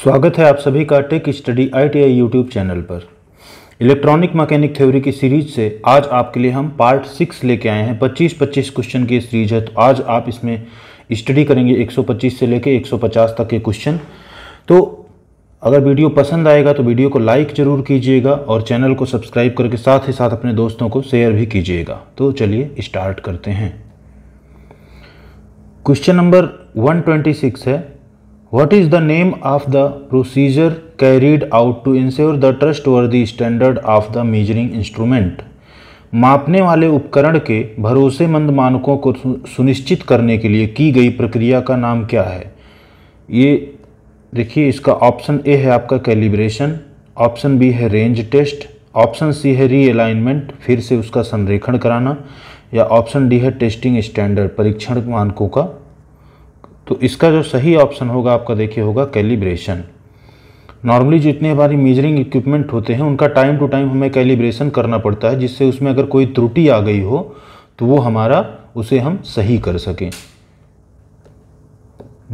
स्वागत है आप सभी का tech study ITI YouTube channel पर इलेक्ट्रॉनिक मैकेनिक थ्योरी की सीरीज से आज आपके लिए हम पार्ट सिक्स लेके आए हैं 25-25 क्वेश्चन की सीरीज है तो आज आप इसमें स्टडी करेंगे 125 से लेके 150 तक के क्वेश्चन तो अगर वीडियो पसंद आएगा तो वीडियो को लाइक ज़रूर कीजिएगा और चैनल को सब्सक्राइब करके साथ ही साथ अपने दोस्तों को शेयर भी कीजिएगा तो चलिए स्टार्ट करते हैं क्वेश्चन नंबर 126 है What is the name of the procedure carried out to ensure the trustworthy standard of the measuring instrument? मापने वाले उपकरण के भरोसेमंद मानकों को सुनिश्चित करने के लिए की गई प्रक्रिया का नाम क्या है ये देखिए इसका ऑप्शन ए है आपका कैलिब्रेशन ऑप्शन बी है रेंज टेस्ट ऑप्शन सी है रीअलाइनमेंट फिर से उसका संरेखण कराना या ऑप्शन डी है टेस्टिंग स्टैंडर्ड परीक्षण मानकों का तो इसका जो सही ऑप्शन होगा आपका देखिए होगा कैलिब्रेशन नॉर्मली जितने हमारी मेजरिंग इक्विपमेंट होते हैं उनका टाइम टू टाइम हमें कैलिब्रेशन करना पड़ता है जिससे उसमें अगर कोई त्रुटि आ गई हो तो वो हमारा उसे हम सही कर सकें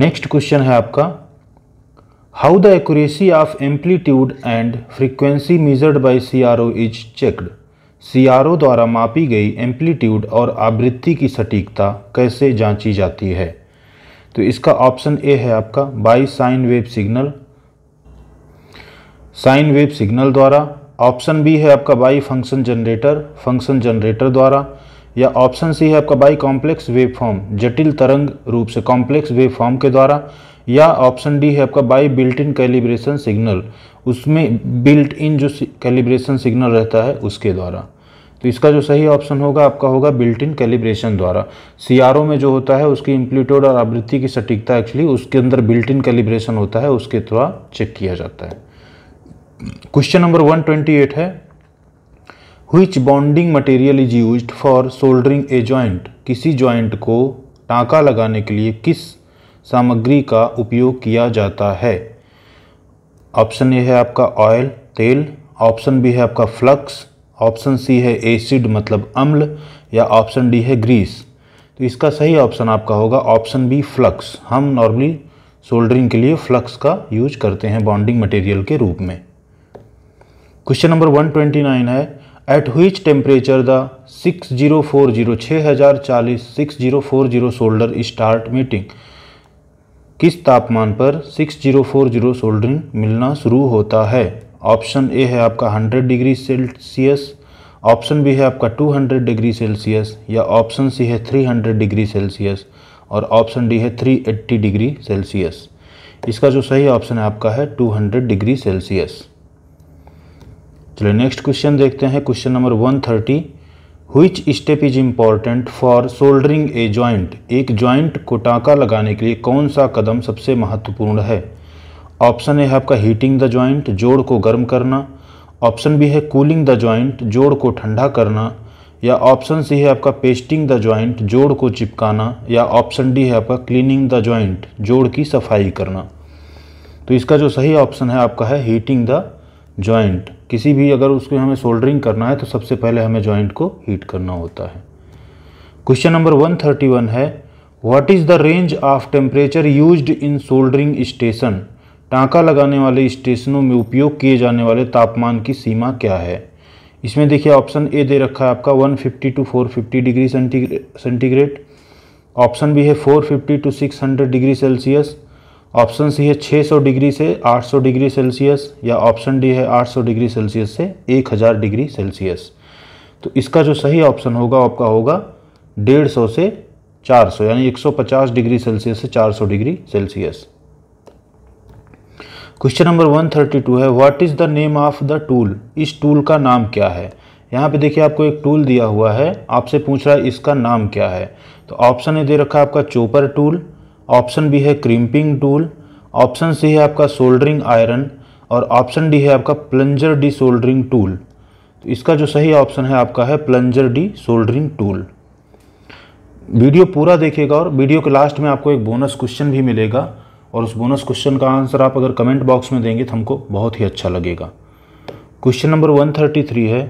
नेक्स्ट क्वेश्चन है आपका how the accuracy of amplitude and frequency measured by C R O is checked C R O द्वारा मापी गई एम्पलीट्यूड और आवृत्ति की सटीकता कैसे जांची जाती है तो इसका ऑप्शन ए है आपका by sine wave signal sine wave signal द्वारा ऑप्शन बी है आपका by function generator function generator द्वारा या ऑप्शन सी है आपका बाई कॉम्प्लेक्स वेव फॉर्म जटिल तरंग रूप से कॉम्प्लेक्स वेव फॉर्म के द्वारा या ऑप्शन डी है आपका by built in calibration signal उसमें बिल्ट इन जो कैलिब्रेशन सिग्नल रहता है उसके द्वारा तो इसका जो सही ऑप्शन होगा आपका होगा बिल्ट इन कैलिब्रेशन द्वारा सी में जो होता है उसकी इम्प्लीट्यूड और आवृत्ति की सटीकता एक्चुअली उसके अंदर बिल्ट इन कैलिब्रेशन होता है उसके द्वारा चेक किया जाता है क्वेश्चन नंबर 128 है which bonding material is use for soldering a joint किसी ज्वाइंट को टाँका लगाने के लिए किस सामग्री का उपयोग किया जाता है ऑप्शन ए है आपका ऑयल तेल ऑप्शन बी है आपका फ्लक्स ऑप्शन सी है एसिड मतलब अम्ल या ऑप्शन डी है ग्रीस तो इसका सही ऑप्शन आपका होगा ऑप्शन बी फ्लक्स हम नॉर्मली सोल्डरिंग के लिए फ्लक्स का यूज करते हैं बॉन्डिंग मटेरियल के रूप में क्वेश्चन नंबर 129 है at which temperature the 6040 6040 zero solder start melting किस तापमान पर 6040 सोल्डरिंग मिलना शुरू होता है ऑप्शन ए है आपका 100 डिग्री सेल्सियस ऑप्शन बी है आपका 200 डिग्री सेल्सियस या ऑप्शन सी है 300 डिग्री सेल्सियस और ऑप्शन डी है 380 डिग्री सेल्सियस इसका जो सही ऑप्शन है आपका है 200 डिग्री सेल्सियस चलिए नेक्स्ट क्वेश्चन देखते हैं question number 130 which step is important for soldering a joint एक ज्वाइंट को टाँका लगाने के लिए कौन सा कदम सबसे महत्वपूर्ण है ऑप्शन ए है आपका हीटिंग द ज्वाइंट जोड़ को गर्म करना ऑप्शन बी है कूलिंग द ज्वाइंट जोड़ को ठंडा करना या ऑप्शन सी है आपका पेस्टिंग द ज्वाइंट जोड़ को चिपकाना या ऑप्शन डी है आपका क्लीनिंग द ज्वाइंट जोड़ की सफाई करना तो इसका जो सही ऑप्शन है आपका है हीटिंग द जॉइंट किसी भी अगर उसको हमें सोल्डरिंग करना है तो सबसे पहले हमें जॉइंट को हीट करना होता है क्वेश्चन नंबर 131 है what is the range of temperature used in soldering station टाँका लगाने वाले स्टेशनों में उपयोग किए जाने वाले तापमान की सीमा क्या है इसमें देखिए ऑप्शन ए दे रखा है आपका 150 to 450 degree centigrade option B है 450 to 600 degree Celsius option C है 600 डिग्री से 800 डिग्री सेल्सियस या ऑप्शन डी है 800 डिग्री सेल्सियस से 1000 डिग्री सेल्सियस तो इसका जो सही ऑप्शन होगा आपका होगा डेढ़ से चार यानी एक डिग्री सेल्सियस से चार डिग्री सेल्सियस क्वेश्चन नंबर 132 है what is the name of the tool इस टूल का नाम क्या है यहाँ पे देखिए आपको एक टूल दिया हुआ है आपसे पूछ रहा है इसका नाम क्या है तो ऑप्शन है दे रखा है आपका चोपर टूल ऑप्शन बी है क्रिम्पिंग टूल ऑप्शन सी है आपका सोल्डरिंग आयरन और ऑप्शन डी है आपका प्लंजर डी सोल्डरिंग टूल तो इसका जो सही ऑप्शन है आपका है plunger D soldering tool video पूरा देखिएगा और वीडियो के लास्ट में आपको एक बोनस क्वेश्चन भी मिलेगा और उस बोनस क्वेश्चन का आंसर आप अगर कमेंट बॉक्स में देंगे तो हमको बहुत ही अच्छा लगेगा क्वेश्चन नंबर 133 है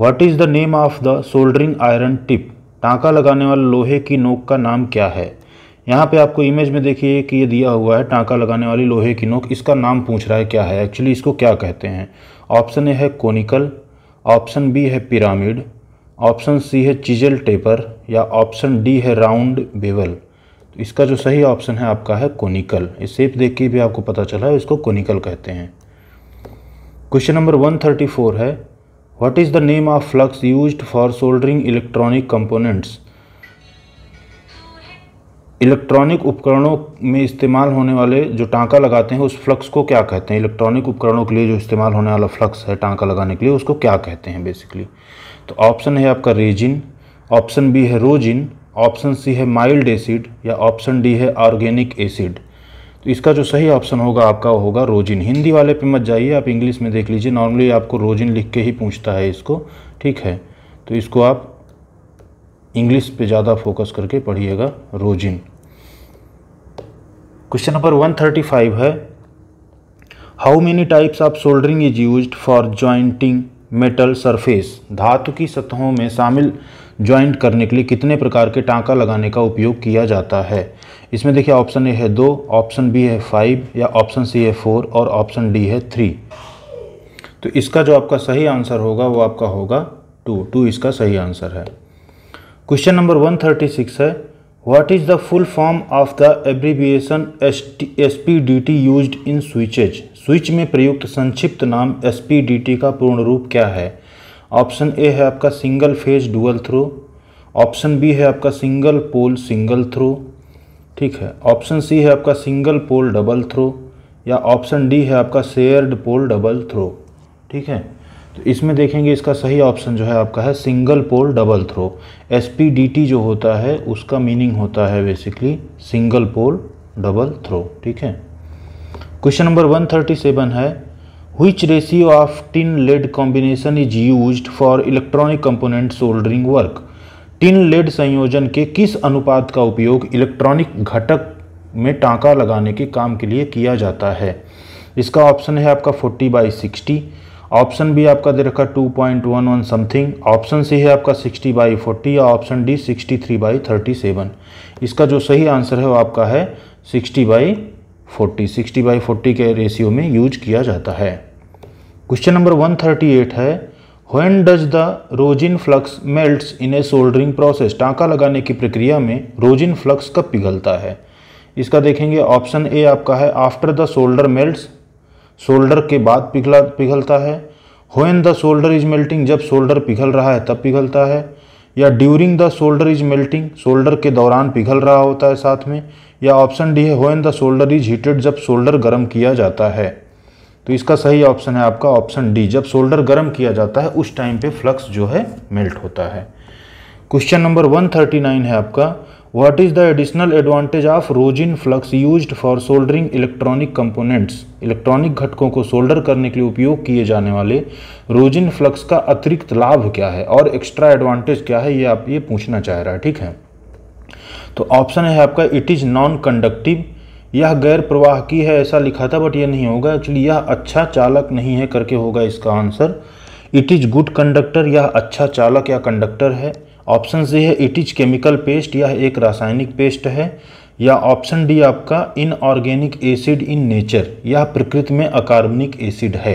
what is the name of the soldering iron tip टांका लगाने वाले लोहे की नोक का नाम क्या है यहाँ पे आपको इमेज में देखिए कि ये दिया हुआ है टांका लगाने वाली लोहे की नोक इसका नाम पूछ रहा है क्या है एक्चुअली इसको क्या कहते हैं ऑप्शन ए है कोनिकल ऑप्शन बी है पिरामिड ऑप्शन सी है चिजल टेपर या ऑप्शन डी है राउंड बेवल इसका जो सही ऑप्शन है आपका है कोनिकल इस शेप देख के भी आपको पता चला है इसको कोनिकल कहते हैं क्वेश्चन नंबर 134 है what is the name of flux used for soldering electronic components electronic उपकरणों में इस्तेमाल होने वाले जो टाँका लगाते हैं उस फ्लक्स को क्या कहते हैं इलेक्ट्रॉनिक उपकरणों के लिए जो इस्तेमाल होने वाला फ्लक्स है टाँका लगाने के लिए उसको क्या कहते हैं बेसिकली तो ऑप्शन है आपका रेजिन ऑप्शन बी है रोजिन ऑप्शन सी है माइल्ड एसिड या ऑप्शन डी है ऑर्गेनिक एसिड तो इसका जो सही ऑप्शन होगा आपका होगा रोजिन हिंदी वाले पे मत जाइए आप इंग्लिश में देख लीजिए नॉर्मली आपको रोजिन लिख के ही पूछता है इसको ठीक है तो इसको आप इंग्लिश पे ज़्यादा फोकस करके पढ़िएगा रोजिन क्वेश्चन नंबर 135 है how many types of soldering is use for jointing metal surface धातु की सतहों में शामिल ज्वाइंट करने के लिए कितने प्रकार के टाँका लगाने का उपयोग किया जाता है इसमें देखिए ऑप्शन ए है दो ऑप्शन बी है फाइव या ऑप्शन सी है फोर और ऑप्शन डी है थ्री तो इसका जो आपका सही आंसर होगा वो आपका होगा टू टू इसका सही आंसर है question number one thirty six है What is the full form of the abbreviation SPDT used in switches? Switch में प्रयुक्त संक्षिप्त नाम SPDT का पूर्ण रूप क्या है ऑप्शन ए है आपका single phase dual throw option B है आपका सिंगल पोल सिंगल थ्रो ठीक है ऑप्शन सी है आपका सिंगल पोल डबल थ्रो या ऑप्शन डी है आपका शेयर्ड पोल डबल थ्रो ठीक है तो इसमें देखेंगे इसका सही ऑप्शन जो है आपका है single pole double throw S जो होता है उसका मीनिंग होता है basically single pole double throw ठीक है क्वेश्चन नंबर 137 है which ratio of tin lead combination is use for electronic component soldering work tin lead संयोजन के किस अनुपात का उपयोग इलेक्ट्रॉनिक घटक में टांका लगाने के काम के लिए किया जाता है इसका ऑप्शन है आपका 40 बाई सिक्सटी ऑप्शन बी आपका दे रखा two point one one something option C है आपका सिक्सटी बाई फोर्टी या option D sixty three by thirty seven इसका जो सही आंसर है वो आपका है sixty by forty sixty by forty के रेशियो में यूज किया जाता है question number one thirty eight है when does the rosin flux melts in a soldering process टाँका लगाने की प्रक्रिया में रोजिन फ्लक्स कब पिघलता है इसका देखेंगे ऑप्शन ए आपका है after the solder melts solder के बाद पिघला पिघलता है when the solder is melting जब शोल्डर पिघल रहा है तब पिघलता है या during the solder is melting solder के दौरान पिघल रहा होता है साथ में या ऑप्शन डी है when the solder is heated जब शोल्डर गर्म किया जाता है तो इसका सही ऑप्शन है आपका ऑप्शन डी जब शोल्डर गर्म किया जाता है उस टाइम पे फ्लक्स जो है मेल्ट होता है क्वेश्चन नंबर 139 है आपका what is the additional advantage of rosin flux use for soldering electronic components electronic घटकों को सोल्डर करने के लिए उपयोग किए जाने वाले रोजिन फ्लक्स का अतिरिक्त लाभ क्या है और एक्स्ट्रा एडवांटेज क्या है ये आप ये पूछना चाह रहा है ठीक है तो ऑप्शन है आपका इट इज़ नॉन कंडक्टिव यह गैर प्रवाह की है ऐसा लिखा था बट ये नहीं होगा एक्चुअली यह अच्छा चालक नहीं है करके होगा इसका answer it is good conductor यह अच्छा चालक या कंडक्टर है ऑप्शन सी है इट इज केमिकल पेस्ट यह एक रासायनिक पेस्ट है या ऑप्शन डी आपका इनऑर्गेनिक एसिड इन नेचर यह प्रकृति में अकार्बनिक एसिड है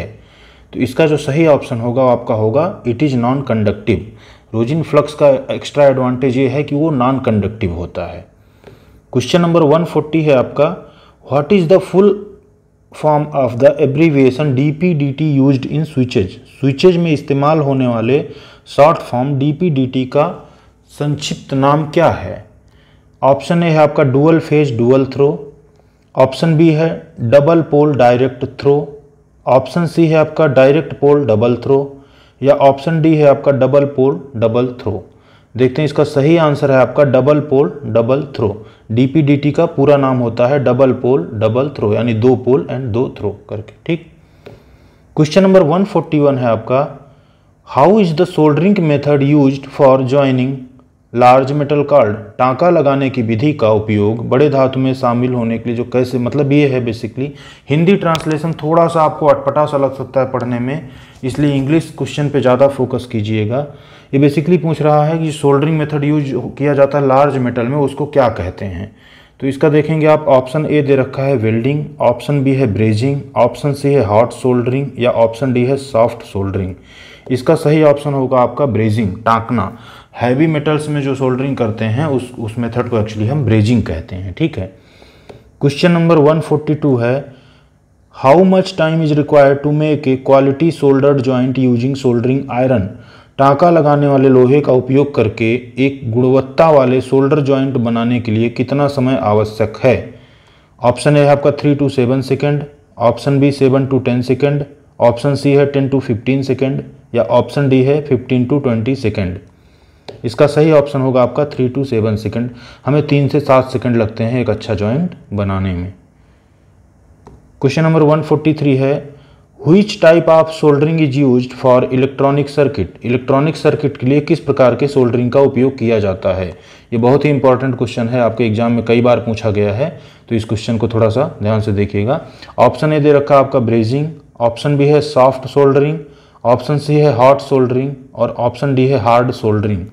तो इसका जो सही ऑप्शन होगा आपका होगा it is non conductive rosin flux का एक्स्ट्रा एडवांटेज ये है कि वो नॉन कंडक्टिव होता है क्वेश्चन नंबर 140 है आपका what is the full form of the abbreviation T used in switches switches में इस्तेमाल होने वाले शॉर्ट फॉर्म टी का संक्षिप्त नाम क्या है ऑप्शन ए है आपका dual phase dual throw option B है double pole direct throw option C है आपका डायरेक्ट पोल डबल थ्रो या ऑप्शन डी है आपका डबल पोल डबल थ्रो देखते हैं इसका सही आंसर है आपका double pole double throw DPDT का पूरा नाम होता है डबल पोल डबल थ्रो यानी दो पोल एंड दो थ्रो करके ठीक क्वेश्चन नंबर 141 है आपका how is the soldering method use for joining large metal card टाँका लगाने की विधि का उपयोग बड़े धातु में शामिल होने के लिए जो कैसे मतलब ये है बेसिकली हिंदी ट्रांसलेशन थोड़ा सा आपको अटपटा सा लग सकता है पढ़ने में इसलिए इंग्लिश क्वेश्चन पे ज़्यादा फोकस कीजिएगा ये बेसिकली पूछ रहा है कि सोल्डरिंग मेथड यूज किया जाता है लार्ज मेटल में उसको क्या कहते हैं तो इसका देखेंगे आप ऑप्शन ए दे रखा है वेल्डिंग ऑप्शन बी है ब्रेजिंग ऑप्शन सी है हॉट सोल्डरिंग या ऑप्शन डी है सॉफ्ट सोल्डरिंग इसका सही ऑप्शन होगा आपका ब्रेजिंग टाँकना हैवी मेटल्स में जो सोल्डरिंग करते हैं उस उस मेथड को एक्चुअली हम ब्रेजिंग कहते हैं ठीक है क्वेश्चन नंबर 142 है how much time is required to make a quality solder joint using soldering iron टाँका लगाने वाले लोहे का उपयोग करके एक गुणवत्ता वाले सोल्डर ज्वाइंट बनाने के लिए कितना समय आवश्यक है ऑप्शन ए है आपका three to seven second option B seven to ten second option C है टेन टू फिफ्टीन सेकेंड या ऑप्शन डी है फिफ्टीन टू ट्वेंटी सेकेंड इसका सही ऑप्शन होगा आपका थ्री टू सेवन सेकेंड हमें तीन से सात सेकेंड लगते हैं एक अच्छा ज्वाइंट बनाने में question number one forty three है which type of soldering is use for electronic circuit electronic circuit के लिए किस प्रकार के सोल्डरिंग का उपयोग किया जाता है ये बहुत ही इंपॉर्टेंट क्वेश्चन है आपके एग्जाम में कई बार पूछा गया है तो इस क्वेश्चन को थोड़ा सा ध्यान से देखिएगा ऑप्शन ए दे रखा आपका ब्रेजिंग ऑप्शन बी है सॉफ्ट सोल्डरिंग ऑप्शन सी है हॉट सोल्डरिंग और ऑप्शन डी है हार्ड सोल्डरिंग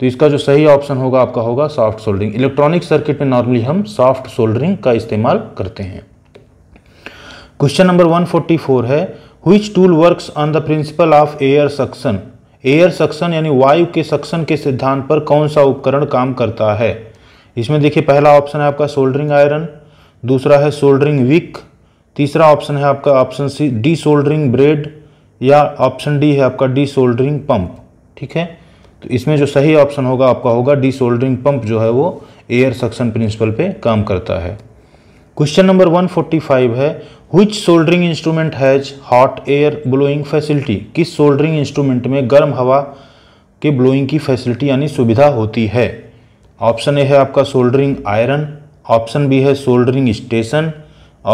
तो इसका जो सही ऑप्शन होगा आपका होगा सॉफ्ट सोल्डरिंग इलेक्ट्रॉनिक सर्किट में नॉर्मली हम सॉफ्ट सोल्डरिंग का इस्तेमाल करते हैं क्वेश्चन नंबर 144 है which tool works on the principle of air suction air suction यानी वायु के सक्शन के सिद्धांत पर कौन सा उपकरण काम करता है इसमें देखिए पहला ऑप्शन है आपका सोल्डरिंग आयरन दूसरा है सोल्डरिंग विक तीसरा ऑप्शन है आपका option C D soldering braid या ऑप्शन डी है आपका डी सोल्डरिंग पंप ठीक है तो इसमें जो सही ऑप्शन होगा आपका होगा डी सोल्डरिंग पंप जो है वो एयर सक्शन प्रिंसिपल पे काम करता है क्वेश्चन नंबर 145 है which soldering instrument has hot air blowing facility किस सोल्डरिंग इंस्ट्रूमेंट में गर्म हवा के ब्लोइंग की फैसिलिटी यानी सुविधा होती है ऑप्शन ए है आपका सोल्डरिंग आयरन ऑप्शन बी है सोल्डरिंग स्टेशन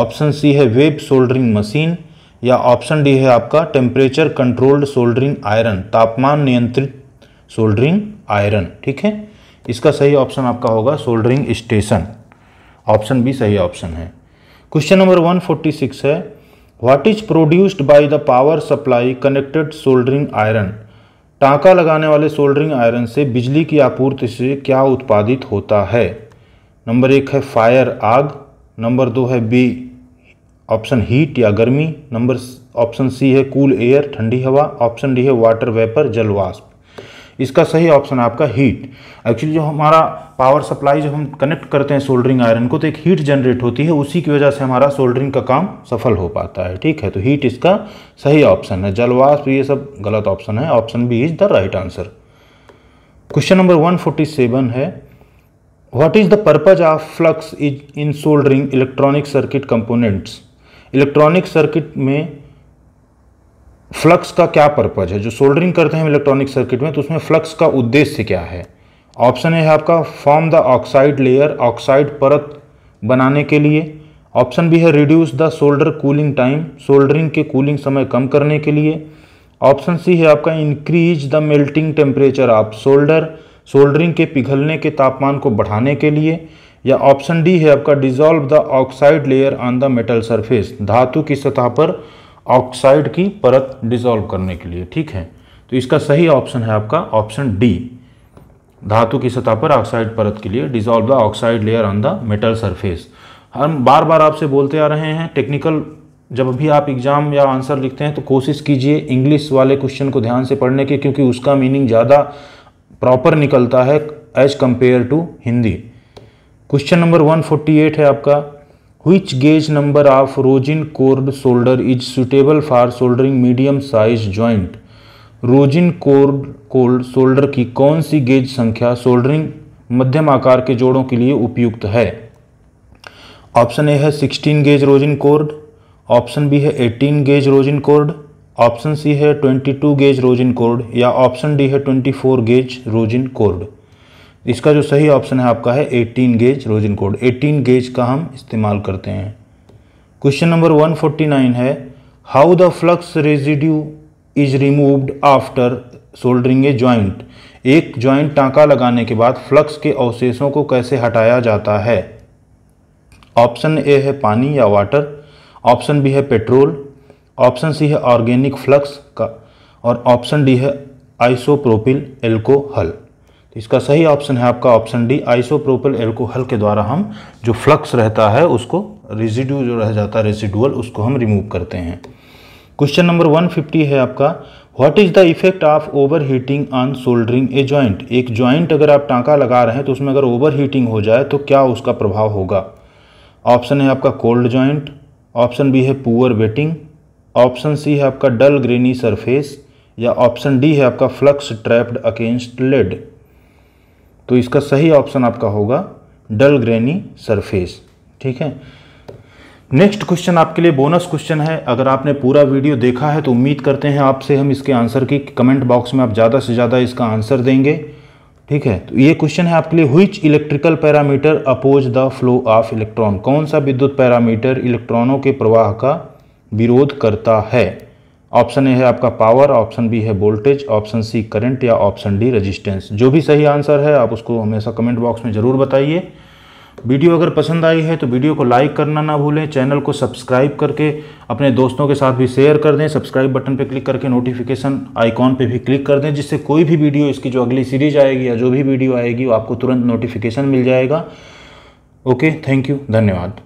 ऑप्शन सी है वेब सोल्डरिंग मशीन या ऑप्शन डी है आपका टेम्परेचर कंट्रोल्ड सोल्डरिंग आयरन तापमान नियंत्रित सोल्डरिंग आयरन ठीक है इसका सही ऑप्शन आपका होगा सोल्डरिंग स्टेशन ऑप्शन बी सही ऑप्शन है क्वेश्चन नंबर 146 है what is produced by the power supply connected soldering iron टाँका लगाने वाले सोल्डरिंग आयरन से बिजली की आपूर्ति से क्या उत्पादित होता है नंबर एक है फायर आग नंबर दो है बी ऑप्शन हीट या गर्मी नंबर ऑप्शन सी है कूल एयर ठंडी हवा ऑप्शन डी है वाटर वेपर जलवाष्प इसका सही ऑप्शन आपका हीट एक्चुअली जो हमारा पावर सप्लाई जो हम कनेक्ट करते हैं सोल्डरिंग आयरन को तो एक हीट जनरेट होती है उसी की वजह से हमारा सोल्डरिंग का काम सफल हो पाता है ठीक है तो हीट इसका सही ऑप्शन है जलवाष्प तो ये सब गलत ऑप्शन है option B is the right answer question number seven है what is the purpose of flux is in soldering electronic circuit components electronic circuit में फ्लक्स का क्या पर्पज है जो सोल्डरिंग करते हैं इलेक्ट्रॉनिक सर्किट में तो उसमें फ्लक्स का उद्देश्य क्या है ऑप्शन है आपका form the oxide layer oxide परत बनाने के लिए ऑप्शन भी है reduce the solder cooling time soldering के कूलिंग समय कम करने के लिए ऑप्शन सी है आपका इंक्रीज द मेल्टिंग टेम्परेचर आप सोल्डर सोल्डरिंग के पिघलने के तापमान को बढ़ाने के लिए या ऑप्शन डी है आपका dissolve the oxide layer on the metal surface धातु की सतह पर ऑक्साइड की परत डिसॉल्व करने के लिए ठीक है तो इसका सही ऑप्शन है आपका ऑप्शन डी धातु की सतह पर ऑक्साइड परत के लिए dissolve the oxide layer on the metal surface हम बार बार आपसे बोलते आ रहे हैं टेक्निकल जब भी आप एग्ज़ाम या आंसर लिखते हैं तो कोशिश कीजिए इंग्लिश वाले क्वेश्चन को ध्यान से पढ़ने के क्योंकि उसका मीनिंग ज़्यादा प्रॉपर निकलता है as compare to Hindi question number 148 है आपका which gauge number of rosin cored solder is suitable for soldering medium size joint rosin cored cold solder की कौन सी गेज संख्या सोल्डरिंग मध्यम आकार के जोड़ों के लिए उपयुक्त है ऑप्शन ए है 16 gauge rosin cored option B है 18 gauge rosin cored option C है 22 गेज रोजिन कोर्ड या ऑप्शन डी है 24 गेज रोजिन कोर्ड इसका जो सही ऑप्शन है आपका है 18 गेज रोजिन कोड 18 गेज का हम इस्तेमाल करते हैं क्वेश्चन नंबर 149 है how the flux residue is removed after soldering a joint एक ज्वाइंट टांका लगाने के बाद फ्लक्स के अवशेषों को कैसे हटाया जाता है ऑप्शन ए है पानी या वाटर ऑप्शन बी है पेट्रोल ऑप्शन सी है ऑर्गेनिक फ्लक्स का और ऑप्शन डी है आइसोप्रोपिल एल्कोहल तो इसका सही ऑप्शन है आपका ऑप्शन डी आइसोप्रोपल एल्कोहल के द्वारा हम जो फ्लक्स रहता है उसको रेजिड्यू जो रह जाता है रेजिडुअल उसको हम रिमूव करते हैं क्वेश्चन नंबर 150 है आपका what is the effect of over heating on soldering a joint एक ज्वाइंट अगर आप टाँका लगा रहे हैं तो उसमें अगर ओवर हीटिंग हो जाए तो क्या उसका प्रभाव होगा ऑप्शन है आपका कोल्ड ज्वाइंट ऑप्शन बी है पुअर वेटिंग ऑप्शन सी है आपका डल ग्रेनी सरफेस या ऑप्शन डी है आपका फ्लक्स ट्रैप्ड अगेंस्ट लेड तो इसका सही ऑप्शन आपका होगा डल ग्रेनी सरफेस ठीक है नेक्स्ट क्वेश्चन आपके लिए बोनस क्वेश्चन है अगर आपने पूरा वीडियो देखा है तो उम्मीद करते हैं आपसे हम इसके आंसर की कमेंट बॉक्स में आप ज़्यादा से ज़्यादा इसका आंसर देंगे ठीक है तो ये क्वेश्चन है आपके लिए which electrical parameter oppose the flow of electron कौन सा विद्युत पैरामीटर इलेक्ट्रॉनों के प्रवाह का विरोध करता है ऑप्शन ए है आपका पावर ऑप्शन बी है वोल्टेज ऑप्शन सी करंट या ऑप्शन डी रेजिस्टेंस जो भी सही आंसर है आप उसको हमेशा कमेंट बॉक्स में ज़रूर बताइए वीडियो अगर पसंद आई है तो वीडियो को लाइक करना ना भूलें चैनल को सब्सक्राइब करके अपने दोस्तों के साथ भी शेयर कर दें सब्सक्राइब बटन पर क्लिक करके नोटिफिकेशन आइकॉन पर भी क्लिक कर दें जिससे कोई भी वीडियो इसकी जो अगली सीरीज आएगी या जो भी वीडियो आएगी वो आपको तुरंत नोटिफिकेशन मिल जाएगा ओके थैंक यू धन्यवाद